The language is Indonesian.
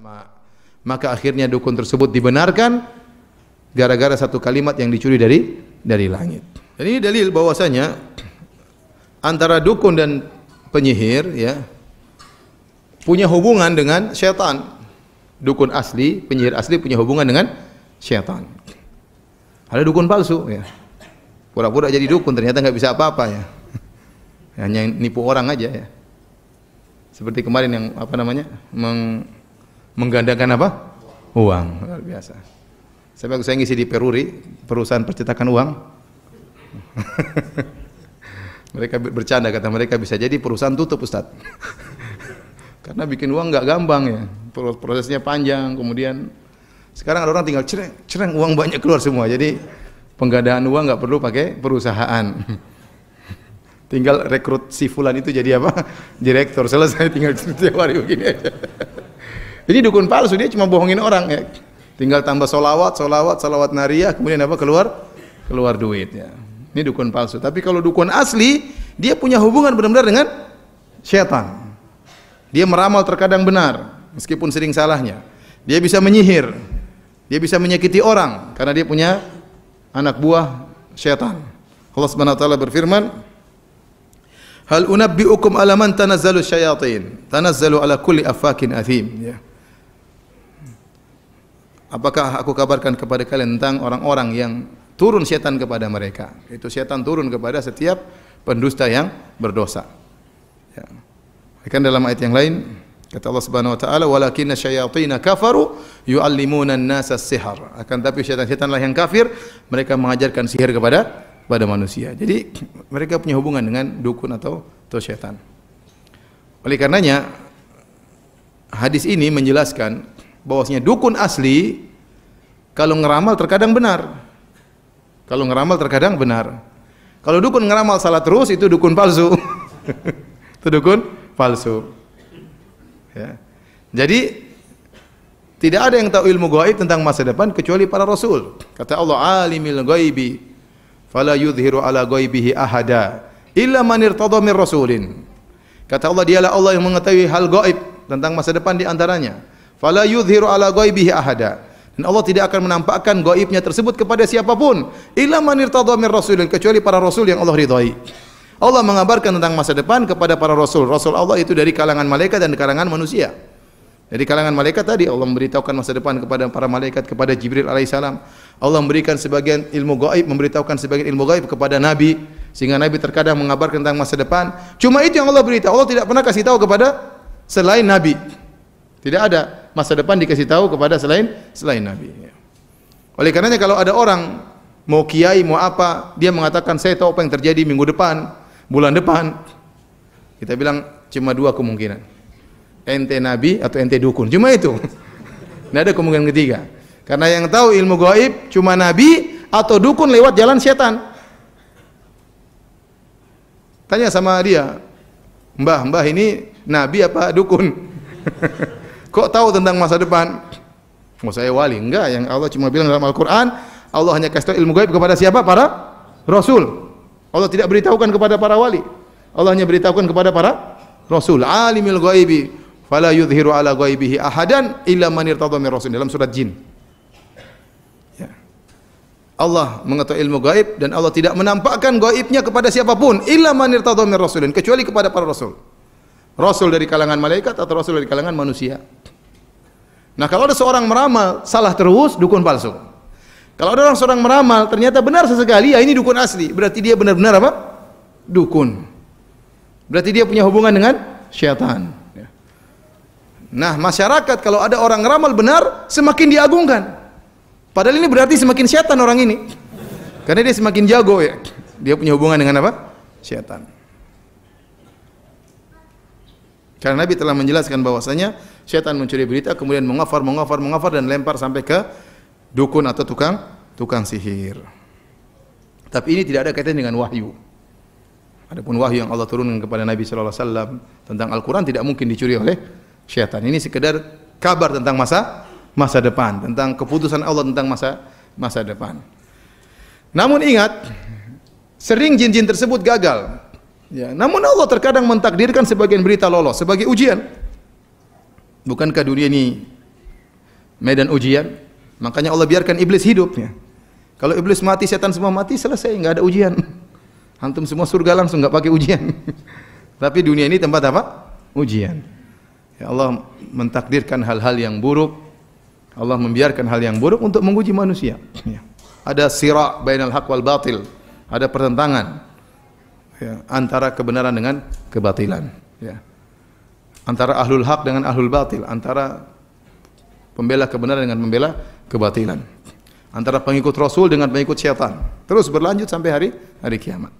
Sama. Maka akhirnya dukun tersebut dibenarkan gara-gara satu kalimat yang dicuri dari dari langit. ini dalil bahwasanya antara dukun dan penyihir ya punya hubungan dengan setan. Dukun asli, penyihir asli punya hubungan dengan setan. Ada dukun palsu ya. Pura-pura jadi dukun ternyata nggak bisa apa-apa ya. Hanya nipu orang aja ya. Seperti kemarin yang apa namanya? Meng menggandakan apa? Uang. Luar biasa. Saya saya ngisi di Peruri, perusahaan percetakan uang. mereka bercanda kata mereka bisa jadi perusahaan tutup Ustaz. Karena bikin uang nggak gampang ya. Prosesnya panjang, kemudian sekarang ada orang tinggal cereng, cereng uang banyak keluar semua. Jadi penggandaan uang nggak perlu pakai perusahaan. tinggal rekrut si fulan itu jadi apa? Direktur. Selesai tinggal setiap hari begini aja. Jadi dukun palsu dia cuma bohongin orang ya. Tinggal tambah solawat, solawat, solawat nariah, kemudian apa keluar? Keluar duit ya. Ini dukun palsu. Tapi kalau dukun asli, dia punya hubungan benar-benar dengan setan. Dia meramal terkadang benar, meskipun sering salahnya. Dia bisa menyihir, dia bisa menyakiti orang karena dia punya anak buah setan. Allah Subhanahu wa taala berfirman, "Hal unabbiukum ala man tanazzalu syayatin? Tanazzalu ala kulli afakin athim." Ya. Apakah aku kabarkan kepada kalian tentang orang-orang yang turun setan kepada mereka? Itu setan turun kepada setiap pendusta yang berdosa. Ya. Kan dalam ayat yang lain kata Allah Subhanahu wa taala walakinna syayatin kafaru yuallimuna an-nasa sihar. Akan tapi setan-setanlah yang kafir mereka mengajarkan sihir kepada pada manusia. Jadi mereka punya hubungan dengan dukun atau atau setan. Oleh karenanya hadis ini menjelaskan bahwasanya dukun asli kalau ngeramal terkadang benar. Kalau ngeramal terkadang benar. Kalau dukun ngeramal salah terus itu dukun palsu. itu dukun palsu. Ya. Jadi tidak ada yang tahu ilmu gaib tentang masa depan kecuali para rasul. Kata Allah alimil Gaibi, fala yudhiru ala Gaibihi ahada illa man irtadha rasulin. Kata Allah dialah Allah yang mengetahui hal gaib tentang masa depan di antaranya. Fala yudhiru ala ghaibihi ahada. Dan Allah tidak akan menampakkan gaibnya tersebut kepada siapapun. Illa man irtadha min rasulin kecuali para rasul yang Allah ridhai. Allah mengabarkan tentang masa depan kepada para rasul. Rasul Allah itu dari kalangan malaikat dan kalangan manusia. Dari kalangan malaikat tadi Allah memberitahukan masa depan kepada para malaikat kepada Jibril alaihissalam. Allah memberikan sebagian ilmu gaib, memberitahukan sebagian ilmu gaib kepada Nabi sehingga Nabi terkadang mengabarkan tentang masa depan. Cuma itu yang Allah beritahu. Allah tidak pernah kasih tahu kepada selain Nabi. Tidak ada masa depan dikasih tahu kepada selain selain Nabi. Ya. Oleh karenanya kalau ada orang mau kiai mau apa dia mengatakan saya tahu apa yang terjadi minggu depan, bulan depan, kita bilang cuma dua kemungkinan. Ente Nabi atau ente dukun. Cuma itu. Tidak ada kemungkinan ketiga. Karena yang tahu ilmu gaib cuma Nabi atau dukun lewat jalan setan. Tanya sama dia, Mbah, Mbah ini Nabi apa dukun? Kok tahu tentang masa depan? Mau oh, saya wali? Enggak, yang Allah cuma bilang dalam Al-Quran, Allah hanya kasih tahu ilmu gaib kepada siapa? Para Rasul. Allah tidak beritahukan kepada para wali. Allah hanya beritahukan kepada para Rasul. Alimil gaibi. Fala yudhiru ala gaibihi ahadan illa man irtadu min Rasul. Dalam surat jin. Ya. Allah mengetahui ilmu gaib dan Allah tidak menampakkan gaibnya kepada siapapun illa man irtadu min Rasulin. Kecuali kepada para Rasul. Rasul dari kalangan malaikat atau Rasul dari kalangan manusia. Nah kalau ada seorang meramal salah terus dukun palsu. Kalau ada orang seorang meramal ternyata benar sesekali ya ini dukun asli. Berarti dia benar-benar apa? Dukun. Berarti dia punya hubungan dengan syaitan. Ya. Nah masyarakat kalau ada orang ramal benar semakin diagungkan. Padahal ini berarti semakin syaitan orang ini. Karena dia semakin jago ya. Dia punya hubungan dengan apa? Syaitan. Karena Nabi telah menjelaskan bahwasanya setan mencuri berita kemudian mengafar, mengafar, mengafar dan lempar sampai ke dukun atau tukang tukang sihir. Tapi ini tidak ada kaitan dengan wahyu. Adapun wahyu yang Allah turunkan kepada Nabi sallallahu alaihi wasallam tentang Al-Qur'an tidak mungkin dicuri oleh setan. Ini sekedar kabar tentang masa masa depan, tentang keputusan Allah tentang masa masa depan. Namun ingat, sering jin-jin tersebut gagal Ya, namun Allah terkadang mentakdirkan sebagian berita lolos sebagai ujian. Bukankah dunia ini medan ujian? Makanya Allah biarkan iblis hidupnya. Kalau iblis mati, setan semua mati, selesai, nggak ada ujian. Hantum semua surga langsung nggak pakai ujian. Tapi dunia ini tempat apa? Ujian. Ya Allah mentakdirkan hal-hal yang buruk. Allah membiarkan hal yang buruk untuk menguji manusia. Ya. Ada sira bainal haq wal batil. Ada pertentangan ya, antara kebenaran dengan kebatilan ya. antara ahlul hak dengan ahlul batil antara pembela kebenaran dengan pembela kebatilan antara pengikut rasul dengan pengikut syaitan terus berlanjut sampai hari hari kiamat